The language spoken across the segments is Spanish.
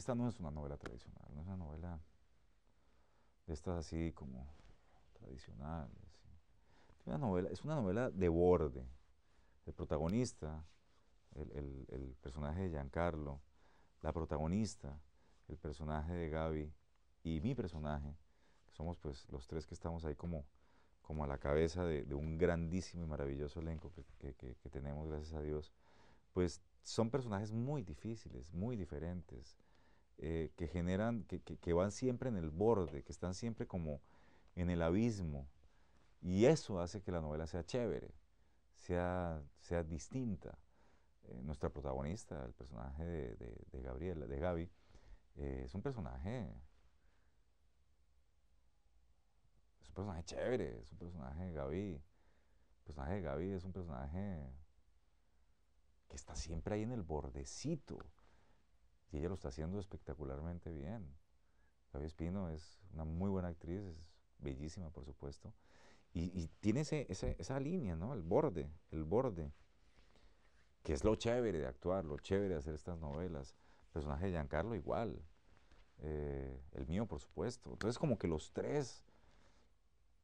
esta no es una novela tradicional, no es una novela de estas así como tradicionales. Una novela, es una novela de borde. El protagonista, el, el, personaje de Giancarlo, la protagonista, el personaje de Gaby y mi personaje, que somos pues los tres que estamos ahí como, como a la cabeza de, un grandísimo y maravilloso elenco que, que, que tenemos, gracias a Dios, pues son personajes muy difíciles, muy diferentes, eh, que generan, que, que, van siempre en el borde, que están siempre como en el abismo. Y eso hace que la novela sea chévere, sea, sea distinta. Eh, nuestra protagonista, el personaje de, de, de Gaby, eh, es un personaje. Es un personaje chévere, es un personaje Gaby. El personaje de Gaby es un personaje que está siempre ahí en el bordecito y ella lo está haciendo espectacularmente bien. Gaby Espino es una muy buena actriz, es bellísima, por supuesto. Y, tiene esa línea, ¿no? El borde, el borde. Que es lo chévere de actuar, lo chévere de hacer estas novelas. El personaje de Giancarlo igual. Eh, el mío, por supuesto. Entonces, como que los tres.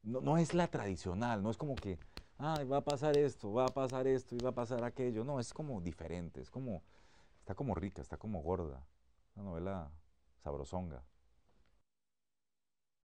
No, no es la tradicional, no es como que. ah, va a pasar esto, va a pasar esto y va a pasar aquello. No, es como diferente, es como Está como rica, está como gorda. Una novela sabrosonga.